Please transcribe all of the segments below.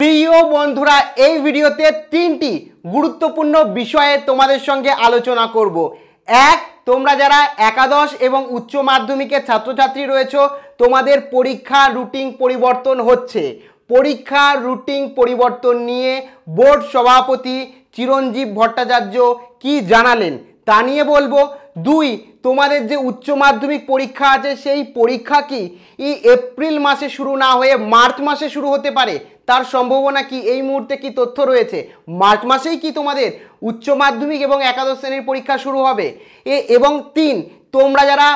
প্রিয় বন্ধুরা এই ভিডিওতে তিনটি গুরুত্বপূর্ণ বিষয়ে তোমাদের সঙ্গে আলোচনা করব এক তোমরা যারা একাদশ এবং উচ্চ মাধ্যমিকের ছাত্রছাত্রী রয়েছে তোমাদের পরীক্ষা রুটিন পরিবর্তন হচ্ছে পরীক্ষা রুটিন পরিবর্তন নিয়ে বোর্ড সভাপতি চিরঞ্জীব ভট্টাচার্য কি জানালেন তা নিয়ে বলবো দুই তোমাদের যে উচ্চ মাধ্যমিক পরীক্ষা আছে সেই পরীক্ষা কি ই এপ্রিল মাসে শুরু না হয়ে মার্চ মাসে শুরু হতে পারে তার সম্ভাবনা কি এই মুহূর্তে কি তথ্য রয়েছে মার্চ মাসেই কি তোমাদের উচ্চ মাধ্যমিক এবং একাদশ শ্রেণীর পরীক্ষা শুরু হবে এ এবং তিন তোমরা যারা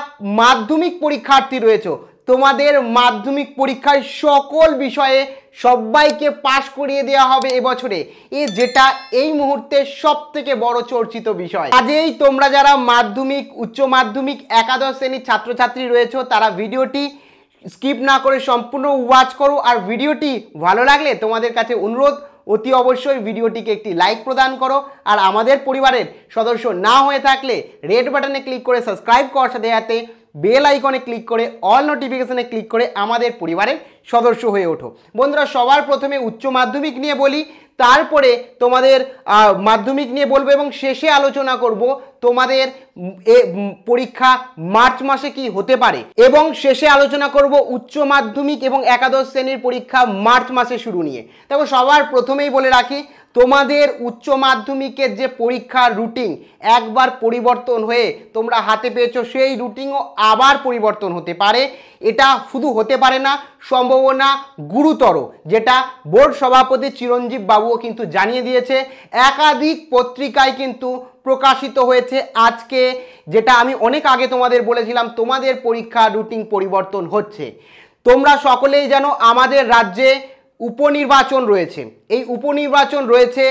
মাধ্যমিক পরীক্ষার্থী রয়েছে তোমাদের মাধ্যমিক পরীক্ষায় সকল বিষয়ে সবাইকে পাশ করিয়ে দেওয়া হবে এবছরে এ যেটা এই মুহূর্তে সব থেকে বড় চর্চিত বিষয় আজেই তোমরা যারা মাধ্যমিক উচ্চ মাধ্যমিক একাদশ শ্রেণীর ছাত্রছাত্রী রয়েছে তারা ভিডিওটি স্কিপ না করে সম্পূর্ণ ওয়াচ করো আর ভিডিওটি ভালো লাগলে তোমাদের কাছে অনুরোধ অতি অবশ্যই ভিডিওটিকে একটি লাইক প্রদান করো আর আমাদের পরিবারের সদস্য না হয়ে থাকলে রেড বাটনে ক্লিক করে সাবস্ক্রাইব করার সাথে সাথে বেল আইকনে ক্লিক করে অল নোটিফিকেশানে ক্লিক করে আমাদের পরিবারের সদস্য হয়ে ওঠো বন্ধুরা সবার প্রথমে উচ্চ মাধ্যমিক নিয়ে বলি তারপরে তোমাদের মাধ্যমিক নিয়ে বলবো এবং শেষে আলোচনা করব তোমাদের এ পরীক্ষা মার্চ মাসে কি হতে পারে এবং শেষে আলোচনা করব উচ্চ মাধ্যমিক এবং একাদশ শ্রেণীর পরীক্ষা মার্চ মাসে শুরু নিয়ে দেখো সবার প্রথমেই বলে রাখি তোমাদের উচ্চ মাধ্যমিকের যে পরীক্ষার রুটিন একবার পরিবর্তন হয়ে তোমরা হাতে পেয়েছো সেই রুটিনও আবার পরিবর্তন হতে পারে এটা শুধু হতে পারে না সম্ভাবনা গুরুতর যেটা বোর্ড সভাপতি চিরঞ্জীব বাবুও কিন্তু জানিয়ে দিয়েছে একাধিক পত্রিকায় কিন্তু প্রকাশিত হয়েছে আজকে যেটা আমি অনেক আগে তোমাদের বলেছিলাম তোমাদের পরীক্ষা রুটিন পরিবর্তন হচ্ছে তোমরা সকলেই জানো আমাদের রাজ্যে উপনির্বাচন রয়েছে এই উপনির্বাচন রয়েছে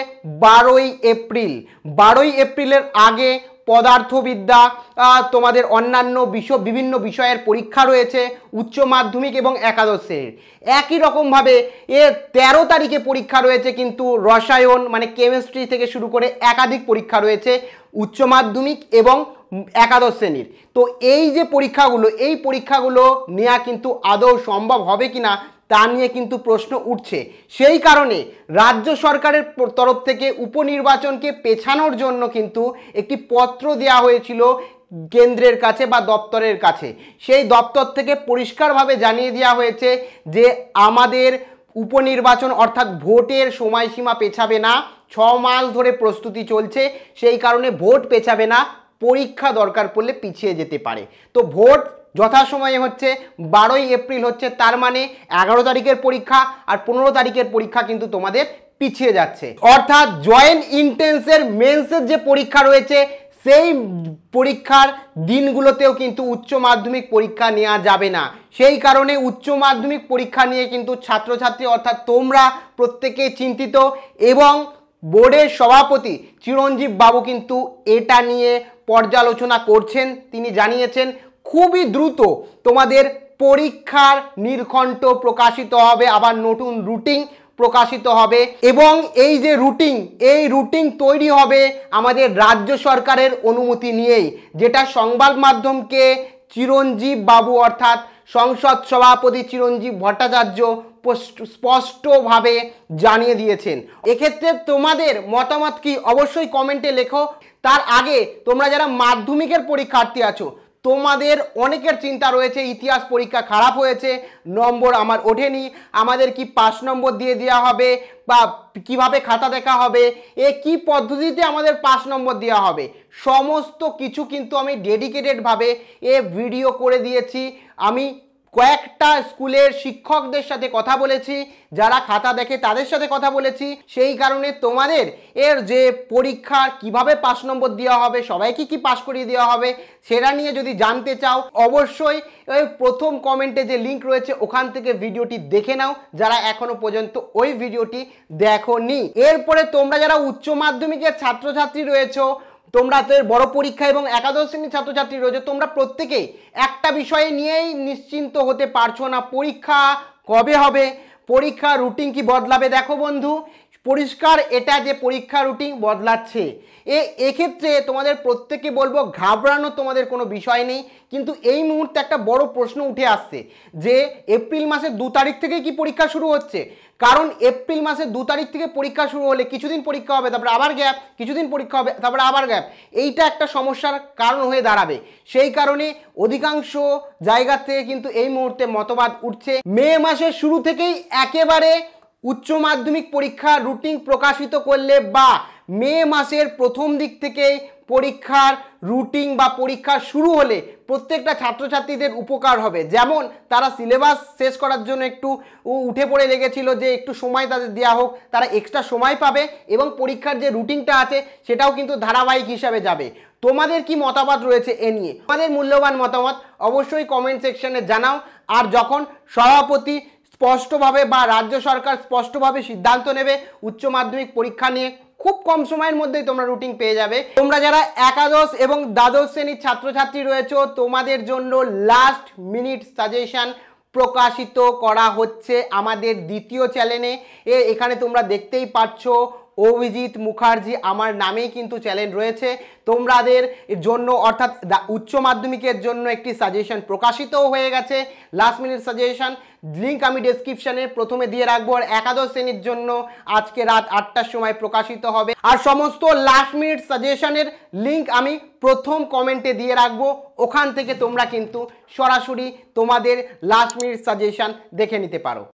বারোই এপ্রিল বারোই এপ্রিলের আগে পদার্থবিদ্যা তোমাদের অন্যান্য বিশ্ব বিভিন্ন বিষয়ের পরীক্ষা রয়েছে উচ্চ মাধ্যমিক এবং একাদশ শ্রেণীর একই রকমভাবে এ ১৩ তারিখে পরীক্ষা রয়েছে কিন্তু রসায়ন মানে কেমিস্ট্রি থেকে শুরু করে একাধিক পরীক্ষা রয়েছে উচ্চ মাধ্যমিক এবং একাদশ শ্রেণীর তো এই যে পরীক্ষাগুলো এই পরীক্ষাগুলো নেওয়া কিন্তু আদৌ সম্ভব হবে কি না তা নিয়ে কিন্তু প্রশ্ন উঠছে সেই কারণে রাজ্য সরকারের তরফ থেকে উপনির্বাচনকে পেছানোর জন্য কিন্তু একটি পত্র দেওয়া হয়েছিল কেন্দ্রের কাছে বা দপ্তরের কাছে সেই দপ্তর থেকে পরিষ্কারভাবে জানিয়ে দেওয়া হয়েছে যে আমাদের উপনির্বাচন অর্থাৎ ভোটের সময়সীমা পেছাবে না ছ মাস ধরে প্রস্তুতি চলছে সেই কারণে ভোট পেছাবে না পরীক্ষা দরকার পড়লে পিছিয়ে যেতে পারে তো ভোট যথাসময়ে হচ্ছে বারোই এপ্রিল হচ্ছে তার মানে এগারো তারিখের পরীক্ষা আর পনেরো তারিখের পরীক্ষা কিন্তু তোমাদের পিছিয়ে যাচ্ছে অর্থাৎ জয়েন্ট ইন্টেন্সের মেন্সের যে পরীক্ষা রয়েছে সেই পরীক্ষার দিনগুলোতেও কিন্তু উচ্চ মাধ্যমিক পরীক্ষা নেওয়া যাবে না সেই কারণে উচ্চ মাধ্যমিক পরীক্ষা নিয়ে কিন্তু ছাত্রছাত্রী অর্থাৎ তোমরা প্রত্যেকে চিন্তিত এবং বোর্ডের সভাপতি চিরঞ্জীব বাবু কিন্তু এটা নিয়ে পর্যালোচনা করছেন তিনি জানিয়েছেন খুবই দ্রুত তোমাদের পরীক্ষার নির্ঘণ্ট প্রকাশিত হবে আবার নতুন রুটিন প্রকাশিত হবে এবং এই যে রুটিন এই রুটিন তৈরি হবে আমাদের রাজ্য সরকারের অনুমতি নিয়েই যেটা সংবাদ মাধ্যমকে চিরঞ্জীব বাবু অর্থাৎ সংসদ সভাপতি চিরঞ্জীব ভট্টাচার্য স্পষ্টভাবে জানিয়ে দিয়েছেন এক্ষেত্রে তোমাদের মতামত কি অবশ্যই কমেন্টে লেখো তার আগে তোমরা যারা মাধ্যমিকের পরীক্ষার্থী আছো তোমাদের অনেকের চিন্তা রয়েছে ইতিহাস পরীক্ষা খারাপ হয়েছে নম্বর আমার ওঠেনি আমাদের কি পাস নম্বর দিয়ে দেওয়া হবে বা কিভাবে খাতা দেখা হবে এ কি পদ্ধতিতে আমাদের পাস নম্বর দেওয়া হবে সমস্ত কিছু কিন্তু আমি ডেডিকেটেডভাবে এ ভিডিও করে দিয়েছি আমি কয়েকটা স্কুলের শিক্ষকদের সাথে কথা বলেছি যারা খাতা দেখে তাদের সাথে কথা বলেছি সেই কারণে তোমাদের এর যে পরীক্ষা কিভাবে পাশ নম্বর দেওয়া হবে সবাইকে কি পাশ করিয়ে দেওয়া হবে সেটা নিয়ে যদি জানতে চাও অবশ্যই ওই প্রথম কমেন্টে যে লিঙ্ক রয়েছে ওখান থেকে ভিডিওটি দেখে নাও যারা এখনো পর্যন্ত ওই ভিডিওটি দেখো নি এরপরে তোমরা যারা উচ্চ মাধ্যমিকের ছাত্রছাত্রী রয়েছো তোমরা বড় পরীক্ষা এবং একাদশ শ্রেণীর ছাত্রছাত্রী রয়েছে তোমরা প্রত্যেকে একটা বিষয়ে নিয়েই নিশ্চিন্ত হতে পারছো না পরীক্ষা কবে হবে পরীক্ষা রুটিন কি বদলাবে দেখো বন্ধু পরিষ্কার এটা যে পরীক্ষা রুটিন বদলাচ্ছে এ এক্ষেত্রে তোমাদের প্রত্যেকে বলবো ঘাবড়ানো তোমাদের কোনো বিষয় নেই কিন্তু এই মুহূর্তে একটা বড় প্রশ্ন উঠে আসছে যে এপ্রিল মাসের দু তারিখ থেকে কি পরীক্ষা শুরু হচ্ছে কারণ এপ্রিল মাসের দু তারিখ থেকে পরীক্ষা শুরু হলে কিছুদিন পরীক্ষা হবে তারপরে আবার গ্যাপ কিছুদিন পরীক্ষা হবে তারপরে আবার গ্যাপ এইটা একটা সমস্যার কারণ হয়ে দাঁড়াবে সেই কারণে অধিকাংশ জায়গা থেকে কিন্তু এই মুহূর্তে মতবাদ উঠছে মে মাসের শুরু থেকেই একেবারে উচ্চ মাধ্যমিক পরীক্ষা রুটিন প্রকাশিত করলে বা মে মাসের প্রথম দিক থেকে পরীক্ষার রুটিন বা পরীক্ষা শুরু হলে প্রত্যেকটা ছাত্রছাত্রীদের উপকার হবে যেমন তারা সিলেবাস শেষ করার জন্য একটু উঠে পড়ে লেগেছিল যে একটু সময় তাদের দেওয়া হোক তারা এক্সট্রা সময় পাবে এবং পরীক্ষার যে রুটিনটা আছে সেটাও কিন্তু ধারাবাহিক হিসাবে যাবে তোমাদের কি মতামত রয়েছে এ নিয়ে তোমাদের মূল্যবান মতামত অবশ্যই কমেন্ট সেকশনে জানাও আর যখন সভাপতি স্পষ্টভাবে বা রাজ্য সরকার স্পষ্টভাবে সিদ্ধান্ত নেবে উচ্চ মাধ্যমিক পরীক্ষা নিয়ে খুব কম সময়ের মধ্যেই তোমরা রুটিন পেয়ে যাবে তোমরা যারা একাদশ এবং দ্বাদশ শ্রেণীর ছাত্রছাত্রী রয়েছে তোমাদের জন্য লাস্ট মিনিট সাজেশন প্রকাশিত করা হচ্ছে আমাদের দ্বিতীয় চ্যানেলে এ এখানে তোমরা দেখতেই পাচ্ছ অভিজিৎ মুখার্জি আমার নামেই কিন্তু চ্যানেল রয়েছে তোমাদের জন্য অর্থাৎ উচ্চ মাধ্যমিকের জন্য একটি সাজেশন প্রকাশিতও হয়ে গেছে লাস্ট মিনিট সাজেশন লিঙ্ক আমি ডেসক্রিপশানে প্রথমে দিয়ে রাখবো আর একাদশ শ্রেণীর জন্য আজকে রাত আটটার সময় প্রকাশিত হবে আর সমস্ত লাস্ট মিনিট সাজেশনের লিঙ্ক আমি প্রথম কমেন্টে দিয়ে রাখবো ওখান থেকে তোমরা কিন্তু সরাসরি তোমাদের লাস্ট মিনিট সাজেশান দেখে নিতে পারো